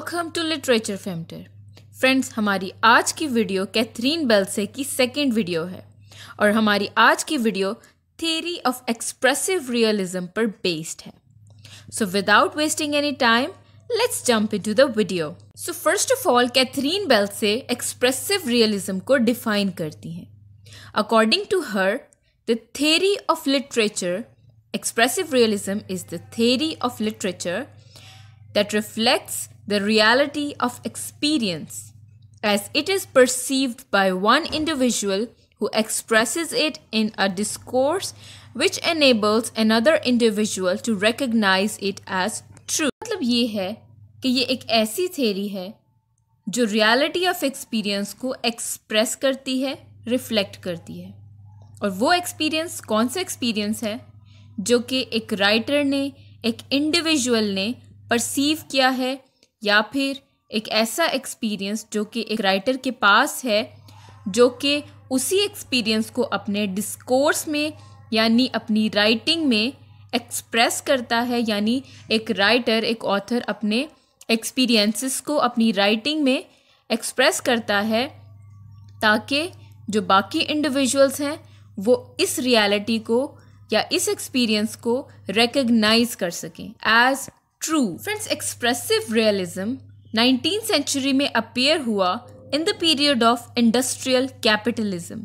Welcome to literature फेमटर friends हमारी आज की वीडियो कैथरीन बेलसे की सेकेंड वीडियो है और हमारी आज की video theory of expressive realism पर बेस्ड है so without wasting any time let's jump into the video so first of all Catherine Belsey expressive realism को डिफाइन करती हैं according to her the theory of literature expressive realism is the theory of literature that reflects the reality of experience as it is perceived by one individual who expresses it in a discourse which enables another individual to recognize it as true मतलब ये है कि ये एक ऐसी theory है जो reality of experience को एक्सप्रेस करती है रिफ्लेक्ट करती है और वो एक्सपीरियंस कौन सा एक्सपीरियंस है जो कि एक राइटर ने एक इंडिविजुअल ने परसीव किया है या फिर एक ऐसा एक्सपीरियंस जो कि एक राइटर के पास है जो कि उसी एक्सपीरियंस को अपने डिस्कोर्स में यानी अपनी राइटिंग में एक्सप्रेस करता है यानी एक राइटर एक ऑथर अपने एक्सपीरियंसेस को अपनी राइटिंग में एक्सप्रेस करता है ताकि जो बाकी इंडिविजुअल्स हैं वो इस रियलिटी को या इस एक्सपीरियंस को रिकग्नाइज कर सकें as true friends expressive realism nineteen century में अपेयर हुआ in the period of industrial capitalism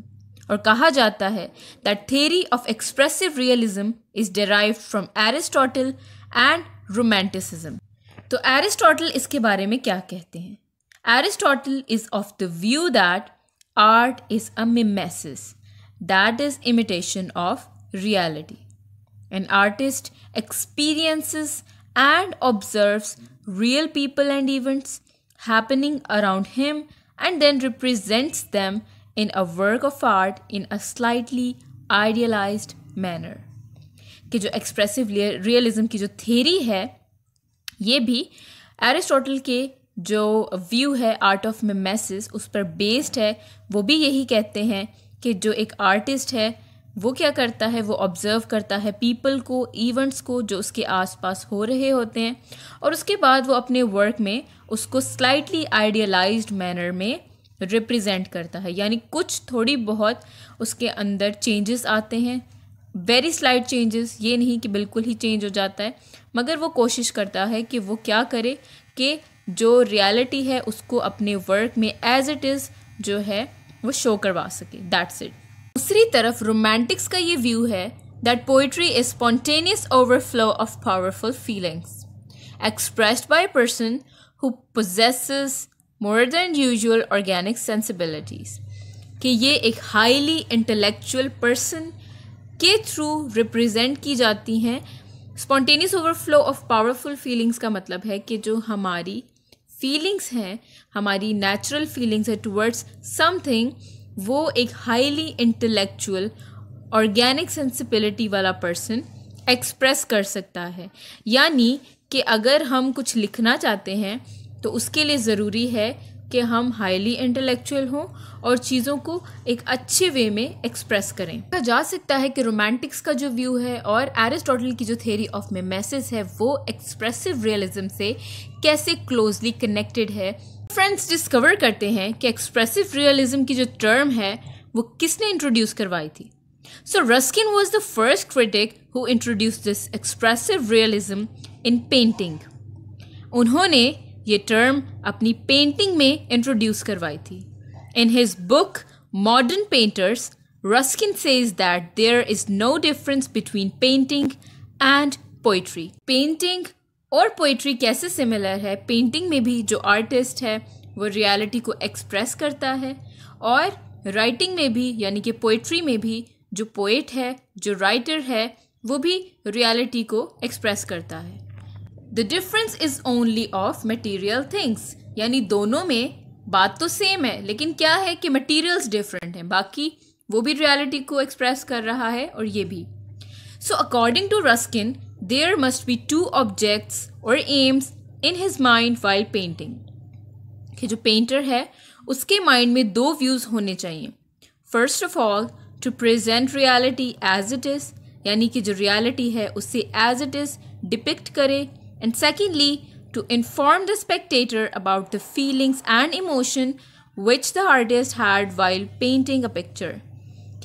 और कहा जाता है that theory of expressive realism is derive from Aristotle and romanticism तो एरिस्टोटल इसके बारे में क्या कहते हैं Aristotle is of the view that art is a mimesis that is imitation of reality an artist experiences and observes real people and events happening around him and then represents them in a work of art in a slightly idealized manner. कि जो expressive realism की जो theory है ये भी Aristotle के जो view है आर्ट ऑफ मेमेसिस उस पर बेस्ड है वो भी यही कहते हैं कि जो एक आर्टिस्ट है वो क्या करता है वो ऑब्ज़र्व करता है पीपल को इवेंट्स को जो उसके आसपास हो रहे होते हैं और उसके बाद वो अपने वर्क में उसको स्लाइटली आइडियलाइज्ड मैनर में रिप्रेजेंट करता है यानी कुछ थोड़ी बहुत उसके अंदर चेंजेस आते हैं वेरी स्लाइट चेंजेस ये नहीं कि बिल्कुल ही चेंज हो जाता है मगर वो कोशिश करता है कि वो क्या करे कि जो रियलिटी है उसको अपने वर्क में एज इट इज़ जो है वो शो करवा सके दैट्स इट दूसरी तरफ रोमांटिक्स का ये व्यू है that poetry is spontaneous overflow of powerful feelings expressed by person who possesses more than usual organic sensibilities कि ये एक हाईली इंटेलेक्चुअल पर्सन के थ्रू रिप्रेजेंट की जाती हैं spontaneous overflow of powerful feelings का मतलब है कि जो हमारी फीलिंग्स हैं हमारी नेचुरल फीलिंग्स है टुवर्ड्स समथिंग वो एक हाईली इंटेलेक्चुअल ऑर्गेनिक सेंसिबिलिटी वाला पर्सन एक्सप्रेस कर सकता है यानी कि अगर हम कुछ लिखना चाहते हैं तो उसके लिए ज़रूरी है कि हम हाईली इंटेलेक्चुअल हों और चीज़ों को एक अच्छे वे में एक्सप्रेस करें कहा तो जा सकता है कि रोमांटिक्स का जो व्यू है और एरिस्टोटल की जो थेरी ऑफ मेमेसिस है वो एक्सप्रेसिव रियलिज्म से कैसे क्लोजली कनेक्टेड है फ्रेंड्स डिस्कवर करते हैं कि एक्सप्रेसिव रियलिज्म की जो टर्म है वो किसने इंट्रोड्यूस करवाई थी so Ruskin was the first critic who introduce this expressive realism in painting उन्होंने ये टर्म अपनी पेंटिंग में इंट्रोड्यूस करवाई थी in his book Modern Painters Ruskin says that there is no difference between painting and poetry painting और poetry कैसे similar है painting में भी जो आर्टिस्ट है वो रियलिटी को एक्सप्रेस करता है और राइटिंग में भी यानी कि पोइट्री में भी जो पोइट है जो राइटर है वो भी रियलिटी को एक्सप्रेस करता है the difference is only of material things यानी दोनों में बात तो सेम है लेकिन क्या है कि मटीरियल्स डिफरेंट हैं बाकी वो भी रियलिटी को एक्सप्रेस कर रहा है और ये भी so according to Ruskin there must be two objects और aims in his mind while painting कि जो पेंटर है उसके माइंड में दो व्यूज़ होने चाहिए first of all to present reality as it is यानी कि जो रियलिटी है उसे एज इट इज़ डिपिक्ट करे and secondly to inform the spectator about the feelings and emotion which the artist had while painting a picture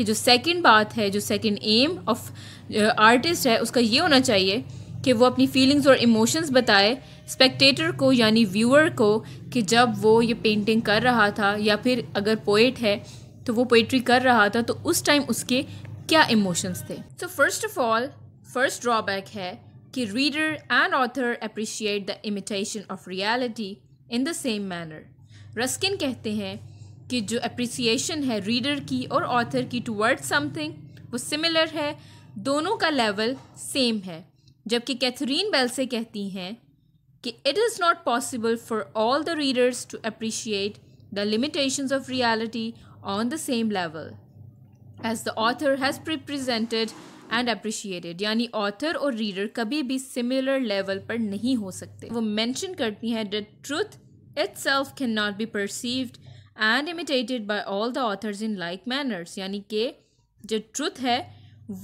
कि जो second बात है जो सेकंड एम ऑफ आर्टिस्ट है उसका ये होना चाहिए कि वो अपनी फीलिंग्स और इमोशंस बताए स्पेक्टेटर को यानी व्यूअर को कि जब वो ये पेंटिंग कर रहा था या फिर अगर पोइट है तो वो पोइट्री कर रहा था तो उस टाइम उसके क्या इमोशंस थे so first of all first drawback है कि reader and author appreciate the imitation of reality in the same manner Ruskin कहते हैं कि जो अप्रिसिएशन है रीडर की और ऑथर की टूवर्ड समथिंग वो सिमिलर है दोनों का लेवल सेम है जबकि कैथरीन बेल से कहती हैं कि it is not possible for all the readers to appreciate the limitation of reality on the same level as the author has represented and appreciated यानी ऑथर और रीडर कभी भी सिमिलर लेवल पर नहीं हो सकते वो मैंशन करती हैं the truth itself can not be perceived and imitated by all the authors in like manners यानी कि जो ट्रुथ है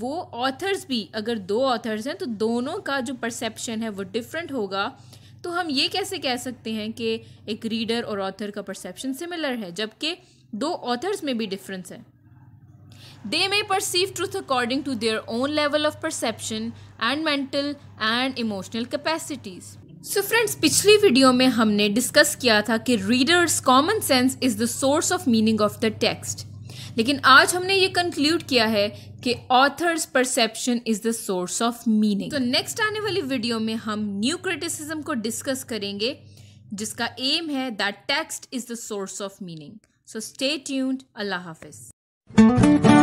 वो ऑथर्स भी अगर दो ऑथर्स हैं तो दोनों का जो परसेप्शन है वो डिफरेंट होगा तो हम ये कैसे कह सकते हैं कि एक रीडर और ऑथर का परसेप्शन सिमिलर है जबकि दो ऑथर्स में भी डिफरेंस है they may perceive truth according to their own level of perception and mental and emotional capacities so so friends पिछली वीडियो में हमने डिस्कस किया था कि readers common sense is the source of meaning of the text लेकिन आज हमने ये कंक्लूड किया है कि author's perception is the source of meaning तो नेक्स्ट आने वाली वीडियो में हम न्यू क्रिटिसिज्म को डिस्कस करेंगे जिसका एम है that text is the source of meaning so stay tuned अल्लाह हाफिज़